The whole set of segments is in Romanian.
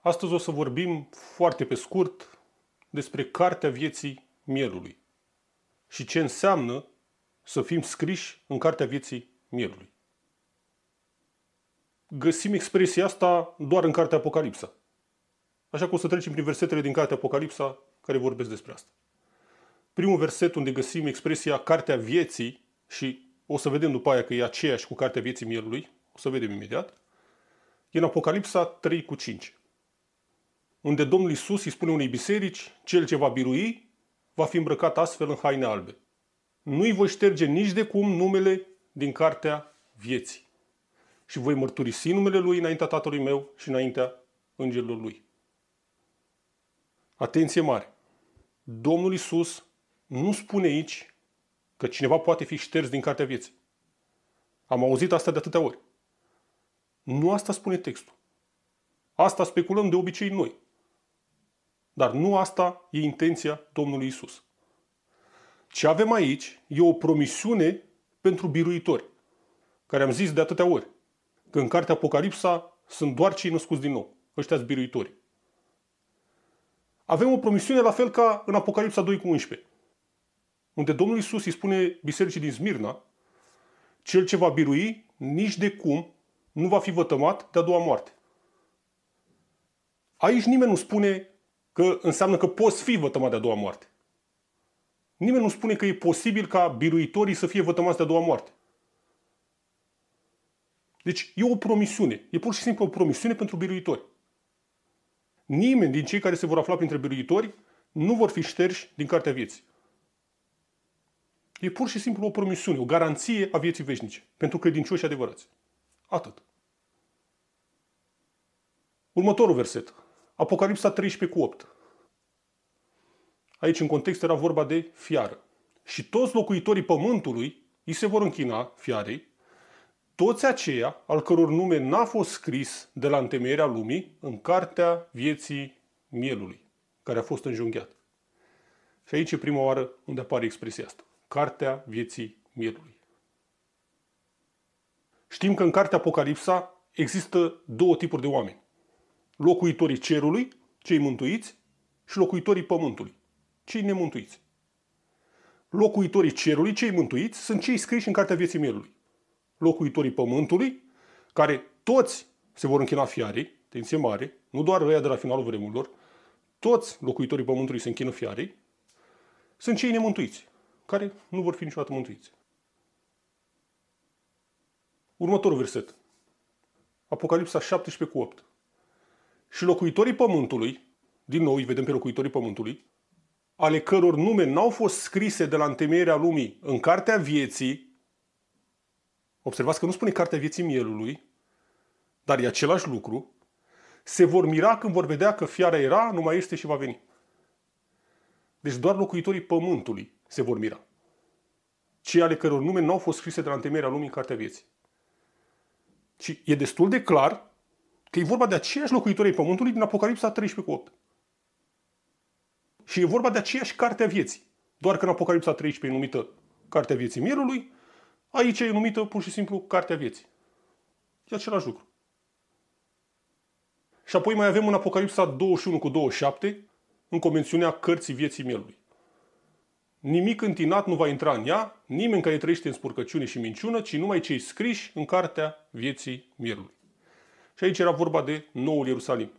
Astăzi o să vorbim foarte pe scurt despre Cartea Vieții Mielului și ce înseamnă să fim scriși în Cartea Vieții Mielului. Găsim expresia asta doar în Cartea Apocalipsa. Așa că o să trecem prin versetele din Cartea Apocalipsa care vorbesc despre asta. Primul verset unde găsim expresia Cartea Vieții și o să vedem după aia că e aceeași cu Cartea Vieții Mielului, o să vedem imediat, e în Apocalipsa 3 cu 5 unde Domnul Isus îi spune unei biserici, cel ce va birui, va fi îmbrăcat astfel în haine albe. Nu-i voi șterge nici de cum numele din cartea vieții. Și voi mărturisi numele lui înaintea tatălui meu și înaintea îngerilor lui. Atenție mare! Domnul Isus nu spune aici că cineva poate fi șters din cartea vieții. Am auzit asta de atâtea ori. Nu asta spune textul. Asta speculăm de obicei noi. Dar nu asta e intenția Domnului Isus. Ce avem aici e o promisiune pentru biruitori, care am zis de atâtea ori, că în cartea Apocalipsa sunt doar cei născuți din nou, ăștia biruitori. Avem o promisiune la fel ca în Apocalipsa 2 cu 11, unde Domnul Isus îi spune bisericii din Smirna, cel ce va birui nici de cum nu va fi vătămat de a doua moarte. Aici nimeni nu spune că înseamnă că poți fi vătămat de a doua moarte. Nimeni nu spune că e posibil ca biruitorii să fie vătămați de a doua moarte. Deci e o promisiune. E pur și simplu o promisiune pentru biruitori. Nimeni din cei care se vor afla printre biruitori nu vor fi șterși din cartea vieții. E pur și simplu o promisiune, o garanție a vieții veșnice pentru credincioși adevărați. Atât. Următorul verset, Apocalipsa 13 cu 8. Aici, în context, era vorba de fiară. Și toți locuitorii pământului îi se vor închina fiarei, toți aceia al căror nume n-a fost scris de la întemeierea lumii în cartea vieții mielului, care a fost înjunghiat. Și aici e prima oară unde apare expresia asta. Cartea vieții mielului. Știm că în cartea Apocalipsa există două tipuri de oameni locuitorii cerului, cei mântuiți, și locuitorii pământului, cei nemântuiți. Locuitorii cerului, cei mântuiți, sunt cei scriși în Cartea Vieții Mielului. Locuitorii pământului, care toți se vor închina fiarei, tenție mare, nu doar răia de la finalul vremurilor, toți locuitorii pământului se închină fiarei, sunt cei nemântuiți, care nu vor fi niciodată mântuiți. Următorul verset. Apocalipsa 17 cu 8 și locuitorii Pământului, din nou îi vedem pe locuitorii Pământului, ale căror nume n-au fost scrise de la întemeierea lumii în Cartea Vieții, observați că nu spune Cartea Vieții Mielului, dar e același lucru, se vor mira când vor vedea că fiara era, nu mai este și va veni. Deci doar locuitorii Pământului se vor mira. Cei ale căror nume n-au fost scrise de la întemeierea lumii în Cartea Vieții. Și e destul de clar Că e vorba de aceiași locuitorii Pământului din Apocalipsa 13 cu 8. Și e vorba de aceeași carte a vieții. Doar că în Apocalipsa 13 e numită Cartea Vieții Mielului, aici e numită pur și simplu Cartea Vieții. E același lucru. Și apoi mai avem în Apocalipsa 21 cu 27, în convențiunea Cărții Vieții Mielului. Nimic întinat nu va intra în ea, nimeni care trăiește în spurcăciune și minciună, ci numai cei scriși în Cartea Vieții Mielului. Și aici era vorba de Noul Ierusalim,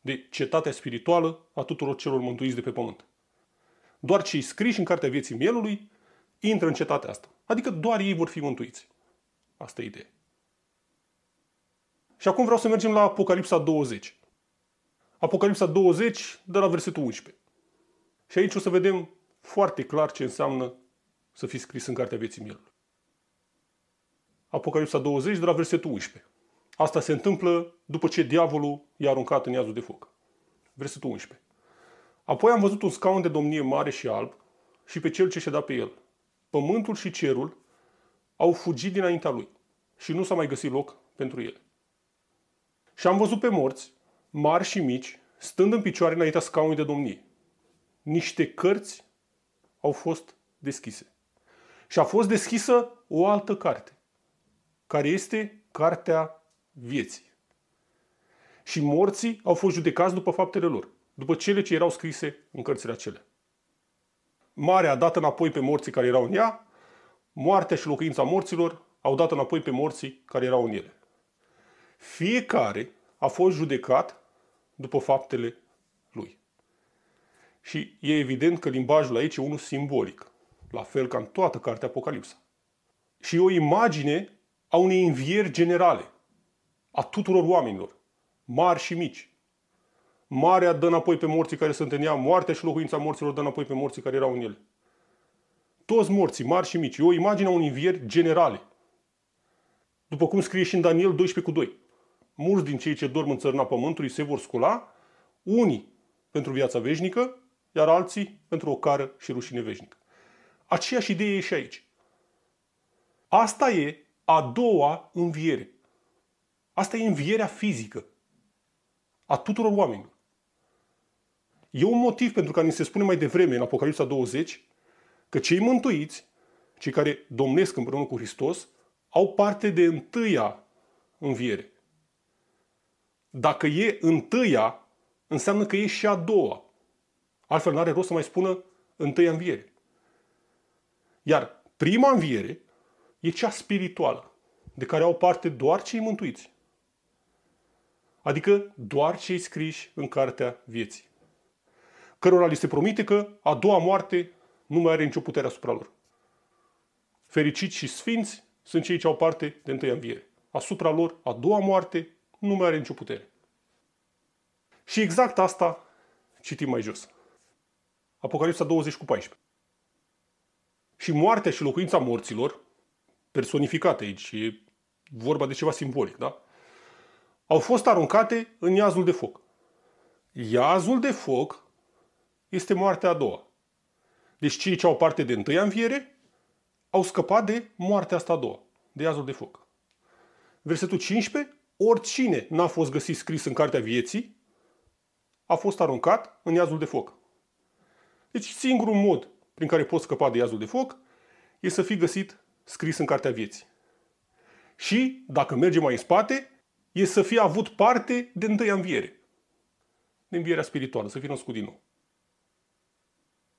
de cetatea spirituală a tuturor celor mântuiți de pe pământ. Doar cei scriși în Cartea Vieții Mielului intră în cetatea asta. Adică doar ei vor fi mântuiți. Asta e ideea. Și acum vreau să mergem la Apocalipsa 20. Apocalipsa 20, de la versetul 11. Și aici o să vedem foarte clar ce înseamnă să fii scris în Cartea Vieții Mielului. Apocalipsa 20, de la versetul 11. Asta se întâmplă după ce diavolul i-a aruncat în iazul de foc. Versetul 11. Apoi am văzut un scaun de domnie mare și alb și pe cel ce ședea pe el. Pământul și cerul au fugit dinaintea lui și nu s-a mai găsit loc pentru el. Și am văzut pe morți, mari și mici, stând în picioare înaintea scaunului de domnie. Niște cărți au fost deschise. Și a fost deschisă o altă carte, care este Cartea vieții. Și morții au fost judecați după faptele lor, după cele ce erau scrise în cărțile acelea. Marea a dat înapoi pe morții care erau în ea, moartea și locuința morților au dat înapoi pe morții care erau în ele. Fiecare a fost judecat după faptele lui. Și e evident că limbajul aici e unul simbolic, la fel ca în toată cartea Apocalipsa. Și e o imagine a unei învieri generale, a tuturor oamenilor, mari și mici. Marea dă înapoi pe morții care sunt în ea, moartea și locuința morților dă înapoi pe morții care erau în el. Toți morții, mari și mici. E o imagine a unui învieri generale. După cum scrie și în Daniel 12 cu 2. Mulți din cei ce dorm în țărna pământului se vor scula, unii pentru viața veșnică, iar alții pentru o cară și rușine veșnică. Aceeași idee e și aici. Asta e a doua înviere. Asta e învierea fizică a tuturor oamenilor. E un motiv pentru care ni se spune mai devreme în Apocalipsa 20 că cei mântuiți, cei care domnesc împreună cu Hristos, au parte de întâia înviere. Dacă e întâia, înseamnă că e și a doua. Altfel nu are rost să mai spună întâia înviere. Iar prima înviere e cea spirituală, de care au parte doar cei mântuiți adică doar cei scriși în cartea vieții, cărora li se promite că a doua moarte nu mai are nicio putere asupra lor. Fericiți și sfinți sunt cei ce au parte de întâia înviere. Asupra lor, a doua moarte nu mai are nicio putere. Și exact asta citim mai jos. Apocalipsa 20 cu 14. Și moartea și locuința morților, personificate aici, e vorba de ceva simbolic, da? au fost aruncate în iazul de foc. Iazul de foc este moartea a doua. Deci cei ce au parte de întâia înviere au scăpat de moartea asta a doua, de iazul de foc. Versetul 15, oricine n-a fost găsit scris în cartea vieții, a fost aruncat în iazul de foc. Deci singurul mod prin care poți scăpa de iazul de foc e să fii găsit scris în cartea vieții. Și, dacă mergem mai în spate, e să fie avut parte de întâi înviere. De învierea spirituală, să fie născut din nou.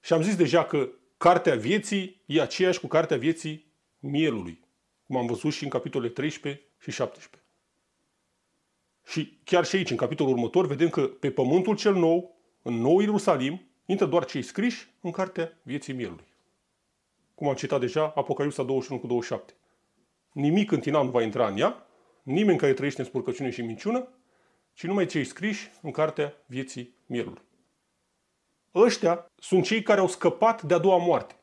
Și am zis deja că cartea vieții e aceeași cu cartea vieții mielului, cum am văzut și în capitolele 13 și 17. Și chiar și aici, în capitolul următor, vedem că pe pământul cel nou, în nou Ierusalim, intră doar cei scriși în cartea vieții mielului. Cum am citat deja, Apocalipsa 21 cu 27. Nimic în tina nu va intra în ea, nimeni care trăiește în spurcăciune și minciună, ci numai cei scriși în cartea vieții mielului. Ăștia sunt cei care au scăpat de a doua moarte.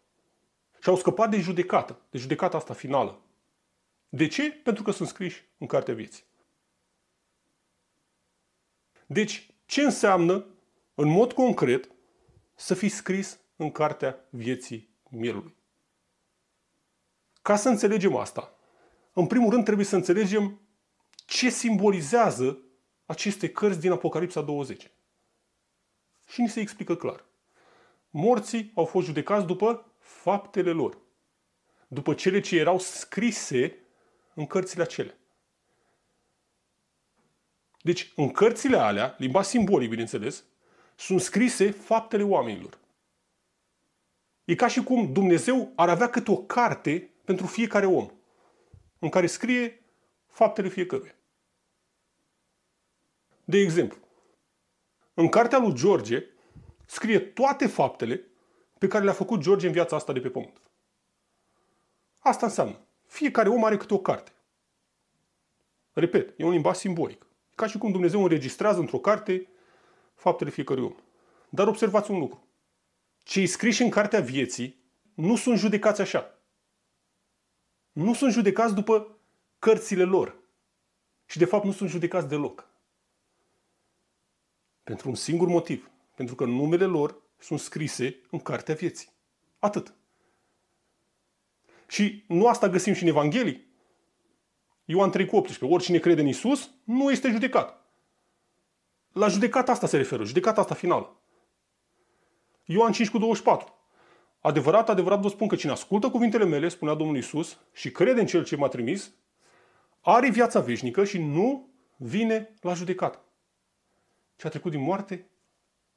Și au scăpat de judecată, de judecata asta finală. De ce? Pentru că sunt scriși în cartea vieții. Deci, ce înseamnă, în mod concret, să fii scris în cartea vieții mielului? Ca să înțelegem asta, în primul rând trebuie să înțelegem ce simbolizează aceste cărți din Apocalipsa 20. Și ni se explică clar. Morții au fost judecați după faptele lor, după cele ce erau scrise în cărțile acelea. Deci, în cărțile alea, limba simbolic, bineînțeles, sunt scrise faptele oamenilor. E ca și cum Dumnezeu ar avea câte o carte pentru fiecare om, în care scrie faptele fiecăruia. De exemplu, în cartea lui George scrie toate faptele pe care le-a făcut George în viața asta de pe pământ. Asta înseamnă, fiecare om are câte o carte. Repet, e un limbaj simbolic. Ca și cum Dumnezeu înregistrează într-o carte faptele fiecărui om. Dar observați un lucru. Cei scriși în cartea vieții nu sunt judecați așa. Nu sunt judecați după cărțile lor. Și de fapt nu sunt judecați deloc. Pentru un singur motiv. Pentru că numele lor sunt scrise în Cartea Vieții. Atât. Și nu asta găsim și în Evanghelii. Ioan 3 cu 18. Oricine crede în Isus nu este judecat. La judecata asta se referă, judecata asta finală. Ioan 5 cu 24. Adevărat, adevărat vă spun că cine ascultă cuvintele mele, spunea Domnul Isus, și crede în Cel ce m-a trimis, are viața veșnică și nu vine la judecată. Ce a trecut din moarte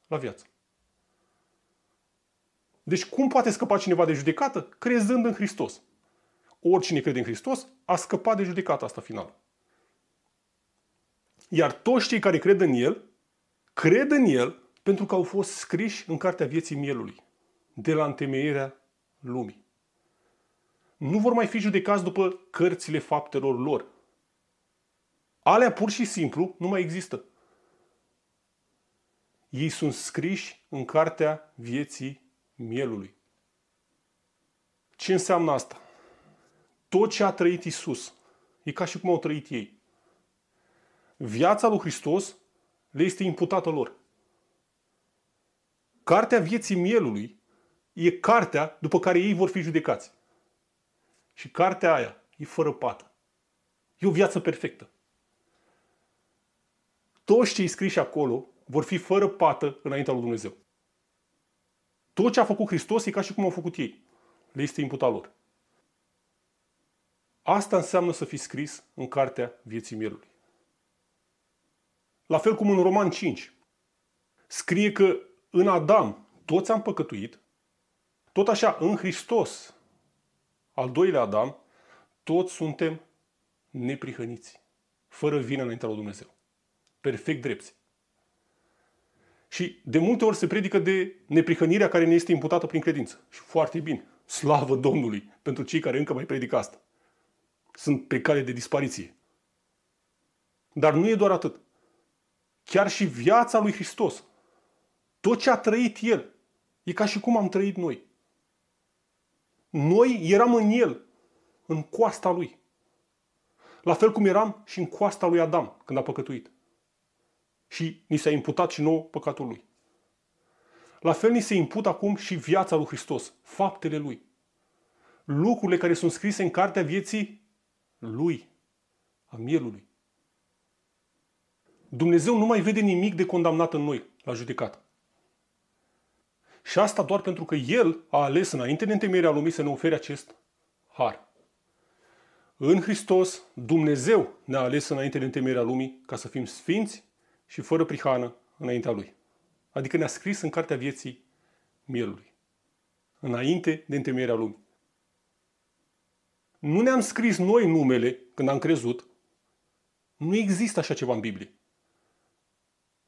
la viață. Deci cum poate scăpa cineva de judecată? Crezând în Hristos. Oricine crede în Hristos a scăpat de judecata asta finală. Iar toți cei care cred în El, cred în El pentru că au fost scriși în cartea vieții mielului, de la întemeierea lumii. Nu vor mai fi judecați după cărțile faptelor lor, Alea pur și simplu nu mai există. Ei sunt scriși în cartea vieții mielului. Ce înseamnă asta? Tot ce a trăit Isus e ca și cum au trăit ei. Viața lui Hristos le este imputată lor. Cartea vieții mielului e cartea după care ei vor fi judecați. Și cartea aia e fără pată. E o viață perfectă toți cei scriși acolo vor fi fără pată înaintea lui Dumnezeu. Tot ce a făcut Hristos e ca și cum au făcut ei. Le este imputat lor. Asta înseamnă să fi scris în cartea vieții mielului. La fel cum în Roman 5. Scrie că în Adam toți am păcătuit, tot așa în Hristos, al doilea Adam, toți suntem neprihăniți, fără vină înaintea lui Dumnezeu perfect drepți. Și de multe ori se predică de neprihănirea care ne este imputată prin credință. Și foarte bine. Slavă Domnului pentru cei care încă mai predică asta. Sunt pe cale de dispariție. Dar nu e doar atât. Chiar și viața lui Hristos, tot ce a trăit El, e ca și cum am trăit noi. Noi eram în El, în coasta Lui. La fel cum eram și în coasta lui Adam când a păcătuit și ni s-a imputat și nouă păcatul lui. La fel ni se impută acum și viața lui Hristos, faptele lui. Lucrurile care sunt scrise în cartea vieții lui, a mielului. Dumnezeu nu mai vede nimic de condamnat în noi la judecată. Și asta doar pentru că El a ales înainte de întemeierea lumii să ne ofere acest har. În Hristos, Dumnezeu ne-a ales înainte de întemeierea lumii ca să fim sfinți și fără prihană înaintea lui. Adică ne-a scris în cartea vieții mielului, înainte de întemeierea lumii. Nu ne-am scris noi numele când am crezut. Nu există așa ceva în Biblie.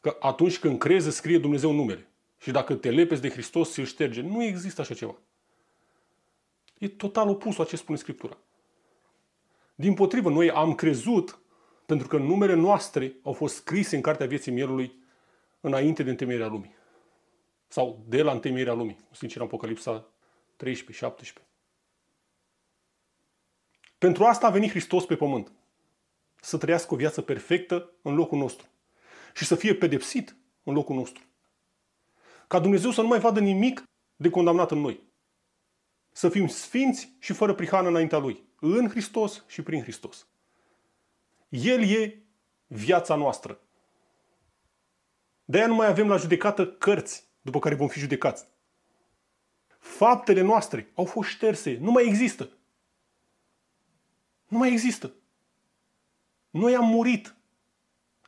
Că atunci când crezi, scrie Dumnezeu numele. Și dacă te lepezi de Hristos, îl șterge. Nu există așa ceva. E total opusul a ce spune Scriptura. Din potrivă, noi am crezut pentru că numele noastre au fost scrise în Cartea Vieții Mielului înainte de întemeierea lumii. Sau de la întemeierea lumii, sincer, Apocalipsa 13, 17. Pentru asta a venit Hristos pe pământ. Să trăiască o viață perfectă în locul nostru. Și să fie pedepsit în locul nostru. Ca Dumnezeu să nu mai vadă nimic de condamnat în noi. Să fim sfinți și fără prihană înaintea Lui. În Hristos și prin Hristos. El e viața noastră. De-aia nu mai avem la judecată cărți după care vom fi judecați. Faptele noastre au fost șterse. Nu mai există. Nu mai există. Noi am murit.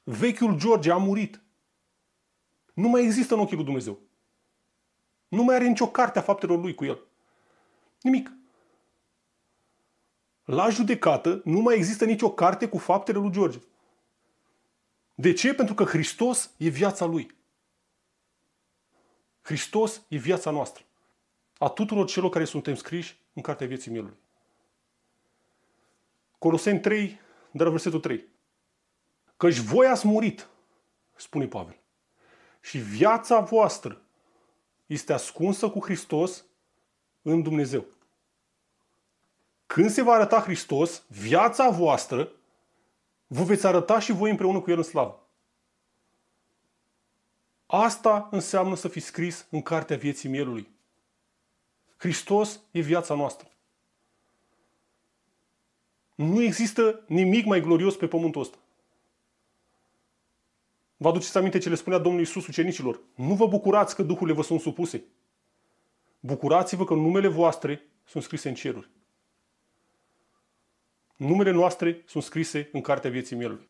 Vechiul George a murit. Nu mai există în ochii lui Dumnezeu. Nu mai are nicio carte a faptelor lui cu el. Nimic la judecată nu mai există nicio carte cu faptele lui George. De ce? Pentru că Hristos e viața lui. Hristos e viața noastră. A tuturor celor care suntem scriși în Cartea Vieții Mielului. Coloseni 3, de la versetul 3. Căci voi ați murit, spune Pavel, și viața voastră este ascunsă cu Hristos în Dumnezeu. Când se va arăta Hristos, viața voastră, vă veți arăta și voi împreună cu El în slavă. Asta înseamnă să fi scris în cartea vieții mielului. Hristos e viața noastră. Nu există nimic mai glorios pe pământul ăsta. Vă aduceți aminte ce le spunea Domnul Iisus ucenicilor. Nu vă bucurați că duhurile vă sunt supuse. Bucurați-vă că numele voastre sunt scrise în ceruri. Numele noastre sunt scrise în Cartea Vieții Mielului.